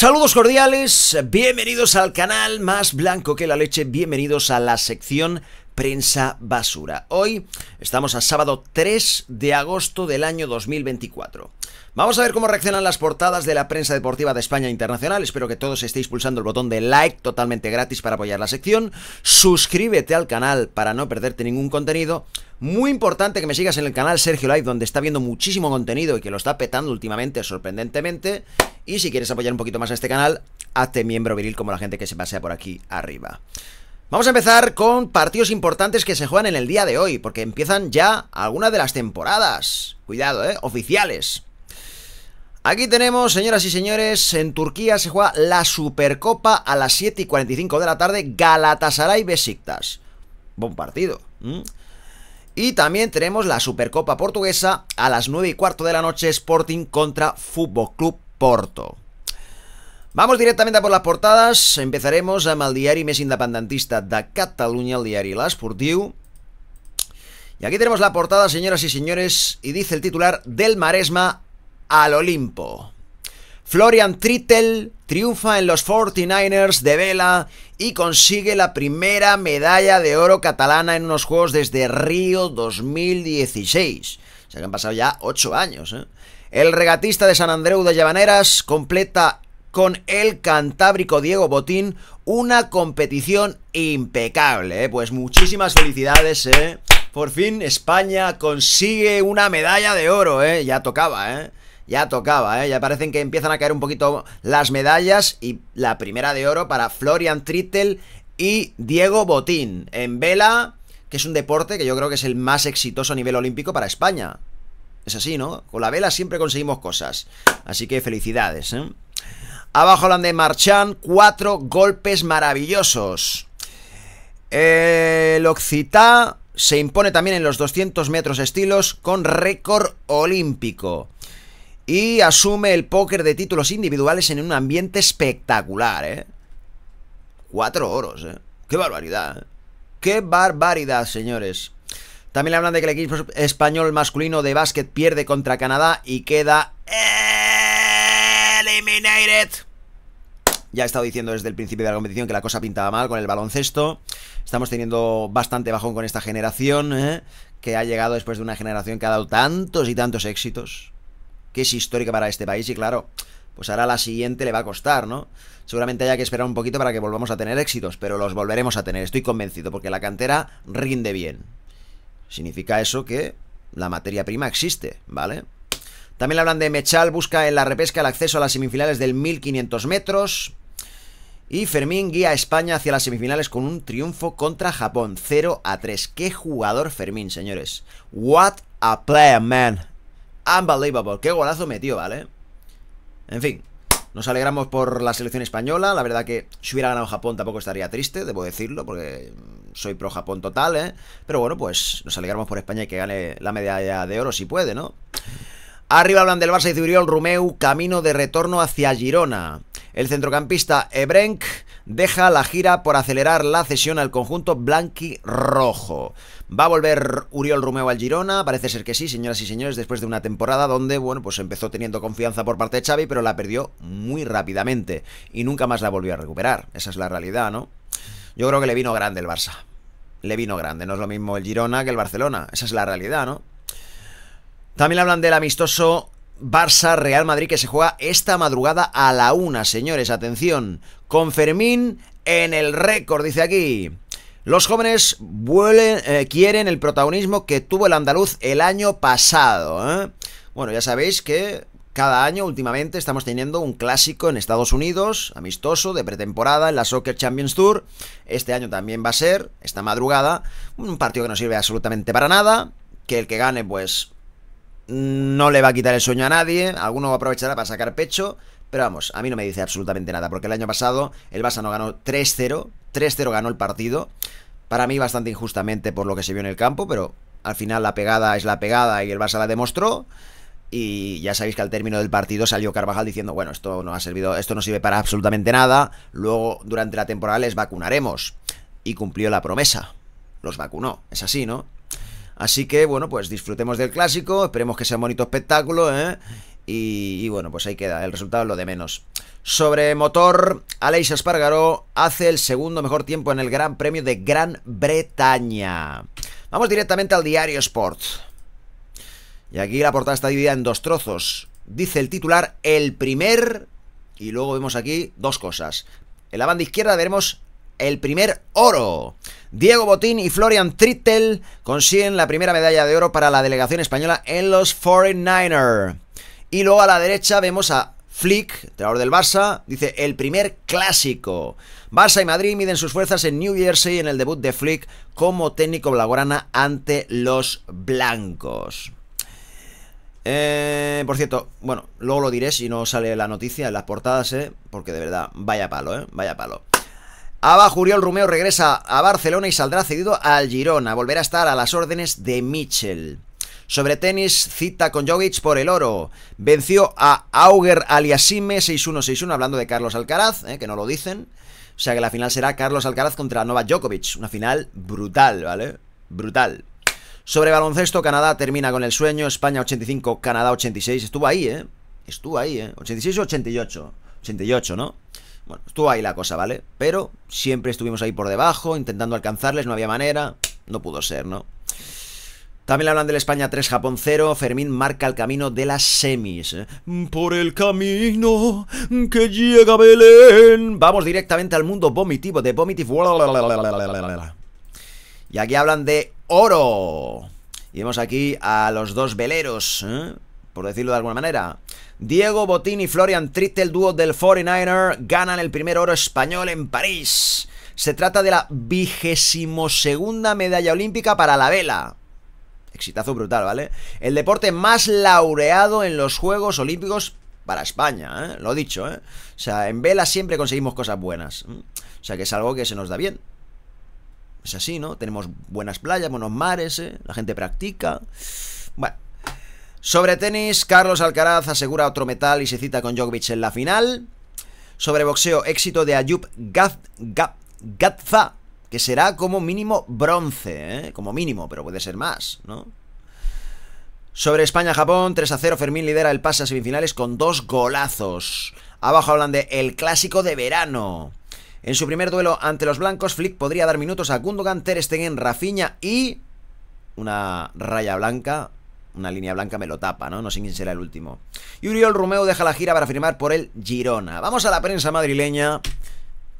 Saludos cordiales, bienvenidos al canal Más Blanco que la Leche, bienvenidos a la sección Prensa Basura. Hoy estamos a sábado 3 de agosto del año 2024. Vamos a ver cómo reaccionan las portadas de la prensa deportiva de España Internacional. Espero que todos estéis pulsando el botón de like totalmente gratis para apoyar la sección. Suscríbete al canal para no perderte ningún contenido. Muy importante que me sigas en el canal Sergio Live, donde está viendo muchísimo contenido y que lo está petando últimamente, sorprendentemente. Y si quieres apoyar un poquito más a este canal, hazte miembro viril como la gente que se pasea por aquí arriba. Vamos a empezar con partidos importantes que se juegan en el día de hoy, porque empiezan ya algunas de las temporadas. Cuidado, ¿eh? Oficiales. Aquí tenemos, señoras y señores, en Turquía se juega la Supercopa a las 7 y 45 de la tarde, Galatasaray Besiktas. Buen partido. Y también tenemos la Supercopa Portuguesa a las 9 y cuarto de la noche, Sporting contra Fútbol Club Porto. Vamos directamente a por las portadas. Empezaremos a Maldiari Mes més independentista de Cataluña, el diari Sportiu. Y aquí tenemos la portada, señoras y señores, y dice el titular del Maresma al Olimpo. Florian Trittel triunfa en los 49ers de vela y consigue la primera medalla de oro catalana en unos Juegos desde Río 2016. O sea que han pasado ya ocho años. ¿eh? El regatista de San Andreu de Llavaneras completa con el cantábrico Diego Botín una competición impecable. ¿eh? Pues muchísimas felicidades. ¿eh? Por fin España consigue una medalla de oro. ¿eh? Ya tocaba. ¿eh? ya tocaba, ¿eh? Ya parecen que empiezan a caer un poquito las medallas y la primera de oro para Florian Trittel y Diego Botín en vela, que es un deporte que yo creo que es el más exitoso a nivel olímpico para España. Es así, ¿no? Con la vela siempre conseguimos cosas. Así que felicidades, ¿eh? Abajo la de Marchan cuatro golpes maravillosos. El Occitá se impone también en los 200 metros estilos con récord olímpico y asume el póker de títulos individuales en un ambiente espectacular, ¿eh? Cuatro oros, ¿eh? ¡Qué barbaridad! ¡Qué barbaridad, señores! También hablan de que el equipo español masculino de básquet pierde contra Canadá y queda eliminated. Ya he estado diciendo desde el principio de la competición que la cosa pintaba mal con el baloncesto. Estamos teniendo bastante bajón con esta generación, ¿eh? que ha llegado después de una generación que ha dado tantos y tantos éxitos que es histórica para este país y claro, pues ahora la siguiente le va a costar, ¿no? Seguramente haya que esperar un poquito para que volvamos a tener éxitos, pero los volveremos a tener, estoy convencido, porque la cantera rinde bien. Significa eso que la materia prima existe, ¿vale? También le hablan de Mechal, busca en la repesca el acceso a las semifinales del 1500 metros. Y Fermín guía a España hacia las semifinales con un triunfo contra Japón, 0 a 3. ¡Qué jugador Fermín, señores! ¡What a player, man! Unbelievable. Qué golazo metió, ¿vale? En fin. Nos alegramos por la selección española. La verdad que si hubiera ganado Japón tampoco estaría triste, debo decirlo, porque soy pro Japón total, ¿eh? Pero bueno, pues nos alegramos por España y que gane la medalla de oro si puede, ¿no? Arriba hablan del Barça y el Rumeu, camino de retorno hacia Girona. El centrocampista Ebrenk deja la gira por acelerar la cesión al conjunto blanqui rojo. ¿Va a volver Uriol Romeo al Girona? Parece ser que sí, señoras y señores, después de una temporada donde, bueno, pues empezó teniendo confianza por parte de Xavi, pero la perdió muy rápidamente y nunca más la volvió a recuperar. Esa es la realidad, ¿no? Yo creo que le vino grande el Barça. Le vino grande, no es lo mismo el Girona que el Barcelona. Esa es la realidad, ¿no? También hablan del amistoso Barça Real Madrid que se juega esta madrugada a la una, señores. Atención, con Fermín en el récord, dice aquí. Los jóvenes eh, quieren el protagonismo que tuvo el andaluz el año pasado. ¿eh? Bueno, ya sabéis que cada año últimamente estamos teniendo un clásico en Estados Unidos, amistoso, de pretemporada, en la Soccer Champions Tour. Este año también va a ser, esta madrugada, un partido que no sirve absolutamente para nada, que el que gane pues no le va a quitar el sueño a nadie, alguno aprovechará para sacar pecho, pero vamos, a mí no me dice absolutamente nada, porque el año pasado el Barça no ganó 3-0, 3-0 ganó el partido, para mí bastante injustamente por lo que se vio en el campo, pero al final la pegada es la pegada y el Barça la demostró. Y ya sabéis que al término del partido salió Carvajal diciendo, bueno, esto no ha servido, esto no sirve para absolutamente nada, luego durante la temporada les vacunaremos. Y cumplió la promesa, los vacunó, es así, ¿no? Así que bueno, pues disfrutemos del clásico, esperemos que sea un bonito espectáculo, ¿eh? Y, bueno, pues ahí queda. El resultado lo de menos. Sobre motor, Aleix Espargaró hace el segundo mejor tiempo en el Gran Premio de Gran Bretaña. Vamos directamente al diario Sport. Y aquí la portada está dividida en dos trozos. Dice el titular el primer. Y luego vemos aquí dos cosas. En la banda izquierda veremos el primer oro. Diego Botín y Florian Trittel consiguen la primera medalla de oro para la delegación española en los 49 ers y luego a la derecha vemos a Flick, entrenador del Barça, dice el primer clásico. Barça y Madrid miden sus fuerzas en New Jersey en el debut de Flick como técnico blagorana ante los blancos. Eh, por cierto, bueno, luego lo diré si no sale la noticia en las portadas, eh, porque de verdad, vaya palo, eh, vaya palo. Abajo Uriol Rumeo regresa a Barcelona y saldrá cedido al Girona. Volverá a estar a las órdenes de Mitchell. Sobre tenis, cita con Jovic por el oro. Venció a Auger Aliasime 6-1-6-1, hablando de Carlos Alcaraz, eh, que no lo dicen. O sea que la final será Carlos Alcaraz contra Nova Djokovic. Una final brutal, ¿vale? Brutal. Sobre baloncesto, Canadá termina con el sueño. España 85, Canadá 86. Estuvo ahí, ¿eh? Estuvo ahí, ¿eh? 86 o 88. 88, ¿no? Bueno, estuvo ahí la cosa, ¿vale? Pero siempre estuvimos ahí por debajo, intentando alcanzarles, no había manera. No pudo ser, ¿no? También hablan del España 3, Japón 0. Fermín marca el camino de las semis. ¿eh? Por el camino que llega Belén. Vamos directamente al mundo vomitivo de vomitivo Y aquí hablan de oro. Y vemos aquí a los dos veleros, ¿eh? por decirlo de alguna manera. Diego Botín y Florian Trittel, dúo del 49er, ganan el primer oro español en París. Se trata de la vigésimo segunda medalla olímpica para la vela. Exitazo brutal, ¿vale? El deporte más laureado en los Juegos Olímpicos para España, ¿eh? Lo dicho, ¿eh? O sea, en vela siempre conseguimos cosas buenas. O sea, que es algo que se nos da bien. Es así, ¿no? Tenemos buenas playas, buenos mares, ¿eh? La gente practica. Bueno. Sobre tenis, Carlos Alcaraz asegura otro metal y se cita con Djokovic en la final. Sobre boxeo, éxito de Ayub Gatza. Que será como mínimo bronce, ¿eh? Como mínimo, pero puede ser más, ¿no? Sobre España-Japón, 3 a 0. Fermín lidera el pase a semifinales con dos golazos. Abajo hablan de el clásico de verano. En su primer duelo ante los blancos, Flick podría dar minutos a Gundogan, Ter Stegen, Rafinha y... Una raya blanca, una línea blanca me lo tapa, ¿no? No sé quién será el último. Y Uriol Romeo deja la gira para firmar por el Girona. Vamos a la prensa madrileña,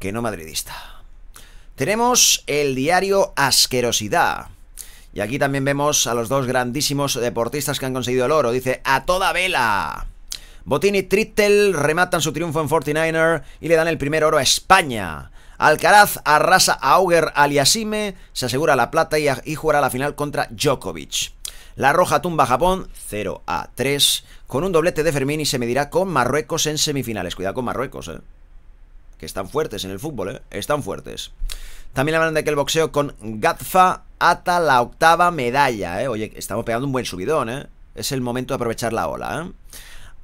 que no madridista. Tenemos el diario Asquerosidad. Y aquí también vemos a los dos grandísimos deportistas que han conseguido el oro. Dice, a toda vela. Botini y Trittel rematan su triunfo en 49er y le dan el primer oro a España. Alcaraz arrasa a Auger Aliasime, se asegura la plata y, y jugará la final contra Djokovic. La Roja tumba a Japón 0 a 3 con un doblete de Fermín y se medirá con Marruecos en semifinales. Cuidado con Marruecos, eh que están fuertes en el fútbol, ¿eh? Están fuertes. También hablan de que el boxeo con Gatfa ata la octava medalla, ¿eh? Oye, estamos pegando un buen subidón, ¿eh? Es el momento de aprovechar la ola, ¿eh?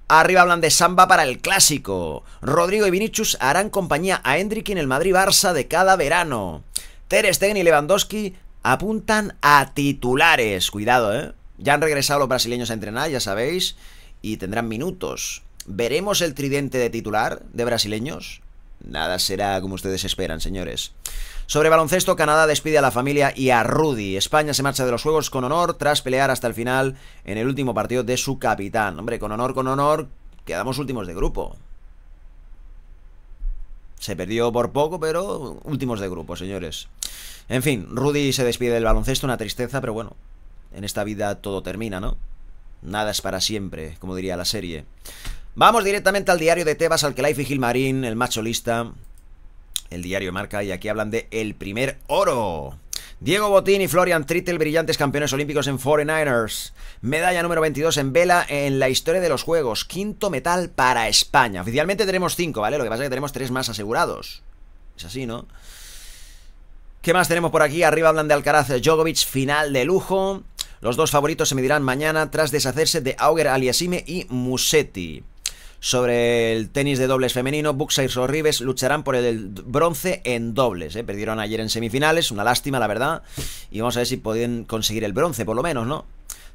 Arriba hablan de samba para el clásico. Rodrigo y Vinicius harán compañía a Hendrik en el Madrid-Barça de cada verano. Ter Stegen y Lewandowski apuntan a titulares. Cuidado, ¿eh? Ya han regresado los brasileños a entrenar, ya sabéis, y tendrán minutos. ¿Veremos el tridente de titular de brasileños? Nada será como ustedes esperan, señores. Sobre baloncesto, Canadá despide a la familia y a Rudy. España se marcha de los Juegos con honor tras pelear hasta el final en el último partido de su capitán. Hombre, con honor, con honor, quedamos últimos de grupo. Se perdió por poco, pero últimos de grupo, señores. En fin, Rudy se despide del baloncesto, una tristeza, pero bueno, en esta vida todo termina, ¿no? Nada es para siempre, como diría la serie. Vamos directamente al diario de Tebas, al que y Gilmarín, el macho lista. El diario marca, y aquí hablan de el primer oro. Diego Botín y Florian Trittel, brillantes campeones olímpicos en 49ers. Medalla número 22 en vela en la historia de los Juegos. Quinto metal para España. Oficialmente tenemos cinco, ¿vale? Lo que pasa es que tenemos tres más asegurados. Es así, ¿no? ¿Qué más tenemos por aquí? Arriba hablan de Alcaraz Djokovic, final de lujo. Los dos favoritos se medirán mañana tras deshacerse de Auger Aliasime y Musetti sobre el tenis de dobles femenino, ...Buxa y Rives lucharán por el bronce en dobles. ¿eh? Perdieron ayer en semifinales, una lástima, la verdad. Y vamos a ver si pueden conseguir el bronce, por lo menos, ¿no?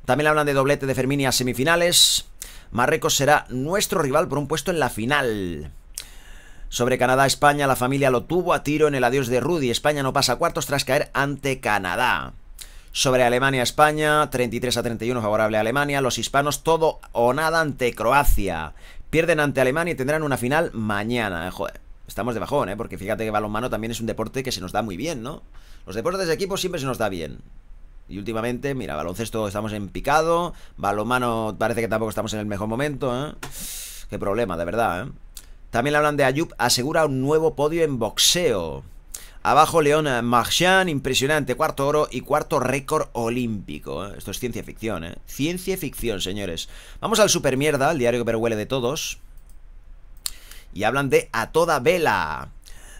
También hablan de doblete de Fermini a semifinales. Marruecos será nuestro rival por un puesto en la final. Sobre Canadá, España, la familia lo tuvo a tiro en el adiós de Rudy. España no pasa a cuartos tras caer ante Canadá. Sobre Alemania, España, 33 a 31 favorable a Alemania. Los hispanos, todo o nada ante Croacia. Pierden ante Alemania y tendrán una final mañana. Eh, joder, estamos de bajón, ¿eh? Porque fíjate que balonmano también es un deporte que se nos da muy bien, ¿no? Los deportes de equipo siempre se nos da bien. Y últimamente, mira, baloncesto estamos en picado. Balonmano parece que tampoco estamos en el mejor momento, ¿eh? Qué problema, de verdad, ¿eh? También hablan de Ayub, asegura un nuevo podio en boxeo. Abajo León Marchand, impresionante, cuarto oro y cuarto récord olímpico. ¿eh? Esto es ciencia ficción, ¿eh? Ciencia ficción, señores. Vamos al super mierda, el diario que huele de todos. Y hablan de A Toda Vela.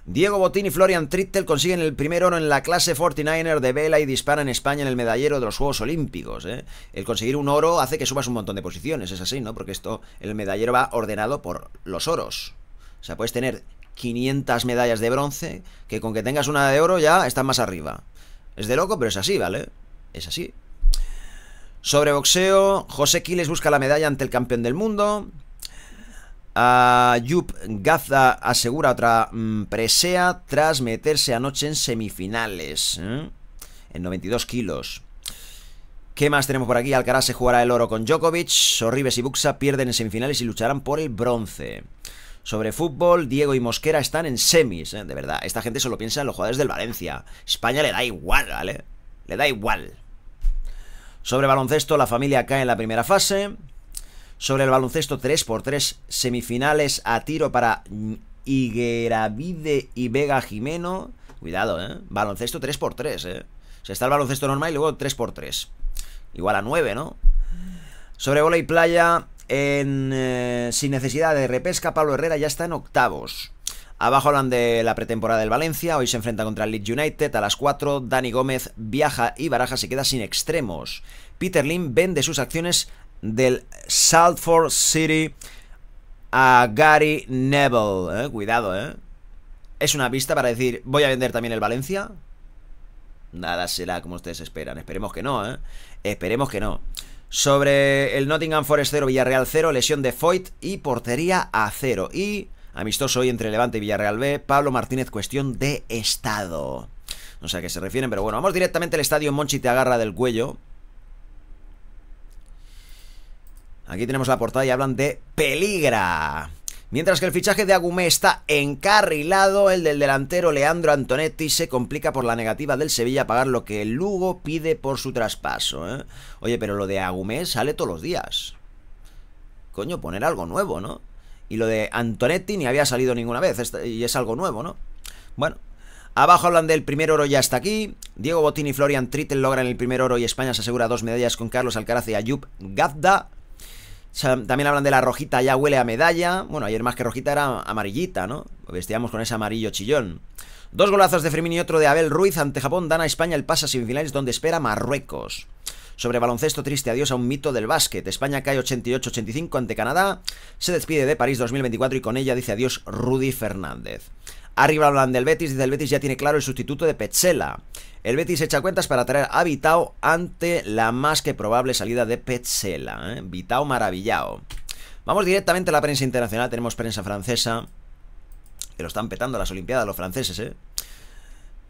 Diego Botín y Florian Trittel consiguen el primer oro en la clase 49er de vela y disparan en España en el medallero de los Juegos Olímpicos. ¿eh? El conseguir un oro hace que subas un montón de posiciones, es así, ¿no? Porque esto, el medallero va ordenado por los oros. O sea, puedes tener 500 medallas de bronce, que con que tengas una de oro ya estás más arriba. Es de loco, pero es así, ¿vale? Es así. Sobre boxeo, José Quiles busca la medalla ante el campeón del mundo. a ah, Yup Gaza asegura otra mm, presea tras meterse anoche en semifinales. ¿eh? En 92 kilos. ¿Qué más tenemos por aquí? Alcaraz se jugará el oro con Djokovic. Sorribes y Buxa pierden en semifinales y lucharán por el bronce sobre fútbol, Diego y Mosquera están en semis, ¿eh? de verdad. Esta gente solo piensa en los jugadores del Valencia. España le da igual, ¿vale? Le da igual. Sobre baloncesto, la familia cae en la primera fase. Sobre el baloncesto, 3x3 semifinales a tiro para Higueravide y Vega Jimeno. Cuidado, ¿eh? Baloncesto 3x3, ¿eh? Se está el baloncesto normal y luego 3x3. Igual a 9, ¿no? Sobre bola y playa, en, eh, sin necesidad de repesca, Pablo Herrera ya está en octavos. Abajo hablan de la pretemporada del Valencia, hoy se enfrenta contra el Leeds United a las 4, Dani Gómez viaja y Baraja se queda sin extremos. Peter Lim vende sus acciones del Salford City a Gary Neville. Eh, cuidado, eh. ¿Es una pista para decir, voy a vender también el Valencia? Nada será como ustedes esperan. Esperemos que no, Esperemos que no. Sobre el Nottingham Forest 0, Villarreal 0, lesión de Foyt y portería a 0. Y amistoso hoy entre Levante y Villarreal B, Pablo Martínez, cuestión de estado. No sé a qué se refieren, pero bueno, vamos directamente al estadio Monchi te agarra del cuello. Aquí tenemos la portada y hablan de peligra. Mientras que el fichaje de Agumé está encarrilado, el del delantero Leandro Antonetti se complica por la negativa del Sevilla a pagar lo que el Lugo pide por su traspaso. ¿eh? Oye, pero lo de Agumé sale todos los días. Coño, poner algo nuevo, ¿no? Y lo de Antonetti ni había salido ninguna vez, y es algo nuevo, ¿no? Bueno, Abajo hablan del primer oro ya está aquí. Diego Botín y Florian Trittel logran el primer oro y España se asegura dos medallas con Carlos Alcaraz y Ayub Gazda. También hablan de la rojita ya huele a medalla. Bueno, ayer más que rojita era amarillita, ¿no? Vestíamos con ese amarillo chillón. Dos golazos de Frimini y otro de Abel Ruiz ante Japón dan a España el pase a semifinales donde espera Marruecos. Sobre baloncesto triste adiós a un mito del básquet. España cae 88-85 ante Canadá. Se despide de París 2024 y con ella dice adiós Rudy Fernández. Arriba hablan del Betis, dice el Betis ya tiene claro el sustituto de Petzela. El Betis echa cuentas para traer a Vitao ante la más que probable salida de Petzela. ¿eh? Vitao maravillado. Vamos directamente a la prensa internacional, tenemos prensa francesa, que lo están petando las Olimpiadas los franceses, ¿eh?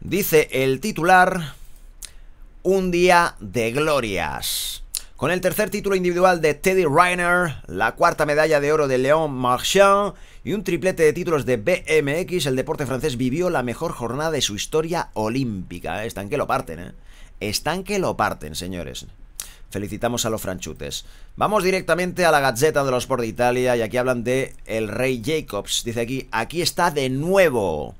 Dice el titular, un día de glorias. Con el tercer título individual de Teddy Reiner, la cuarta medalla de oro de Léon Marchand y un triplete de títulos de BMX, el deporte francés vivió la mejor jornada de su historia olímpica. Están que lo parten, ¿eh? Están que lo parten, señores. Felicitamos a los franchutes. Vamos directamente a la Gazzetta de los Sport de Italia y aquí hablan de el rey Jacobs. Dice aquí, aquí está de nuevo.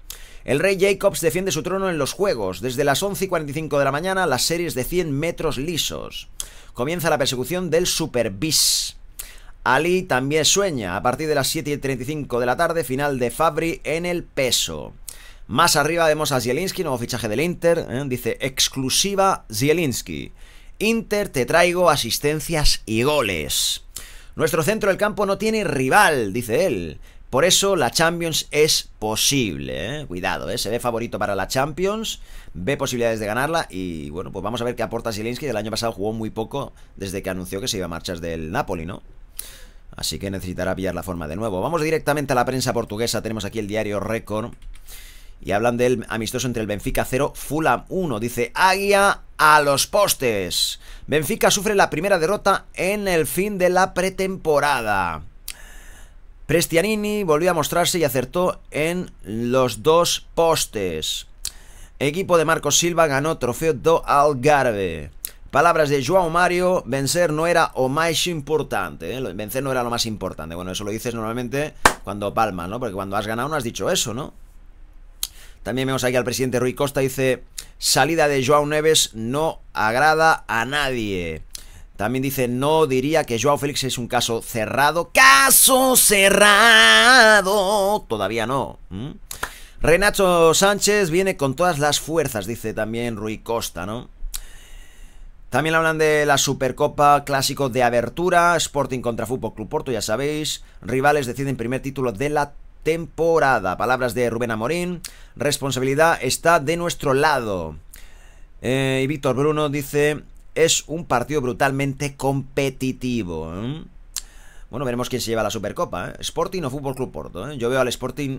El rey Jacobs defiende su trono en los Juegos, desde las 11 y 45 de la mañana las series de 100 metros lisos comienza la persecución del Super Ali también sueña a partir de las 7 y 35 de la tarde, final de Fabri en el peso. Más arriba vemos a Zielinski, nuevo fichaje del Inter, ¿eh? dice exclusiva Zielinski. Inter te traigo asistencias y goles. Nuestro centro del campo no tiene rival, dice él. Por eso la Champions es posible, ¿eh? cuidado, ¿eh? se ve favorito para la Champions, ve posibilidades de ganarla y bueno, pues vamos a ver qué aporta Zielinski, el año pasado jugó muy poco desde que anunció que se iba a marchas del Napoli, ¿no? Así que necesitará pillar la forma de nuevo. Vamos directamente a la prensa portuguesa, tenemos aquí el diario Record y hablan del amistoso entre el Benfica 0, Fulham 1, dice Águia a los postes. Benfica sufre la primera derrota en el fin de la pretemporada. Prestianini volvió a mostrarse y acertó en los dos postes. Equipo de Marcos Silva ganó trofeo do Algarve. Palabras de João Mario, vencer no era o más importante, ¿eh? vencer no era lo más importante. Bueno, eso lo dices normalmente cuando palmas, ¿no? Porque cuando has ganado no has dicho eso, ¿no? También vemos aquí al presidente Rui Costa, dice, salida de João Neves no agrada a nadie. También dice, no diría que Joao Félix es un caso cerrado. ¡Caso cerrado! Todavía no. Renato Sánchez viene con todas las fuerzas, dice también Rui Costa, ¿no? También hablan de la Supercopa Clásico de Abertura, Sporting contra Fútbol Club Porto, ya sabéis. Rivales deciden primer título de la temporada. Palabras de Rubén Amorín. Responsabilidad está de nuestro lado. Eh, y Víctor Bruno dice, es un partido brutalmente competitivo. ¿eh? Bueno, veremos quién se lleva la Supercopa. ¿eh? Sporting o Fútbol Club Porto. ¿eh? Yo veo al Sporting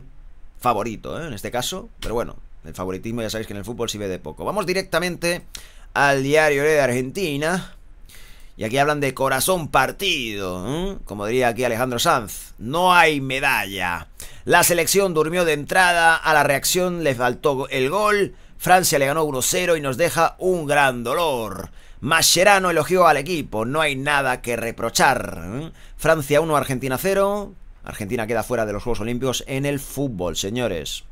favorito en este caso, pero bueno, el favoritismo ya sabéis que en el fútbol se ve de poco. Vamos directamente al diario de Argentina. Y aquí hablan de corazón partido, como diría aquí Alejandro Sanz. No hay medalla. La selección durmió de entrada, a la reacción le faltó el gol, Francia le ganó 1-0 y nos deja un gran dolor. Mascherano elogió al equipo, no hay nada que reprochar. ¿eh? Francia 1, Argentina 0. Argentina queda fuera de los Juegos Olímpicos en el fútbol, señores.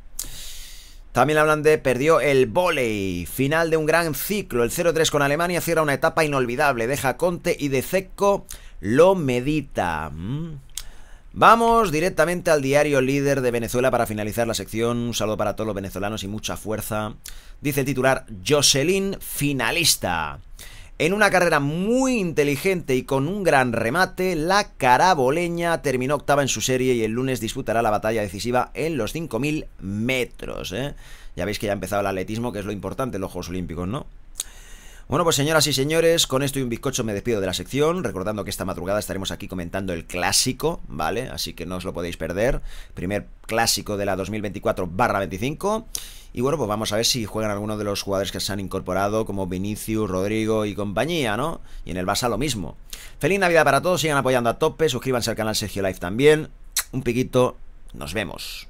También hablan de perdió el volei, final de un gran ciclo. El 0-3 con Alemania cierra una etapa inolvidable, deja Conte y De Zecco lo medita. Vamos directamente al diario líder de Venezuela para finalizar la sección. Un saludo para todos los venezolanos y mucha fuerza. Dice el titular Jocelyn finalista. En una carrera muy inteligente y con un gran remate, la caraboleña terminó octava en su serie y el lunes disputará la batalla decisiva en los 5.000 metros. ¿eh? Ya veis que ya ha empezado el atletismo, que es lo importante en los Juegos Olímpicos, ¿no? Bueno, pues señoras y señores, con esto y un bizcocho me despido de la sección, recordando que esta madrugada estaremos aquí comentando el clásico, ¿vale? Así que no os lo podéis perder. Primer clásico de la 2024-25. Y bueno, pues vamos a ver si juegan algunos de los jugadores que se han incorporado, como Vinicius, Rodrigo y compañía, ¿no? Y en el Barça lo mismo. Feliz Navidad para todos, sigan apoyando a tope, suscríbanse al canal Sergio Live también. Un piquito, nos vemos.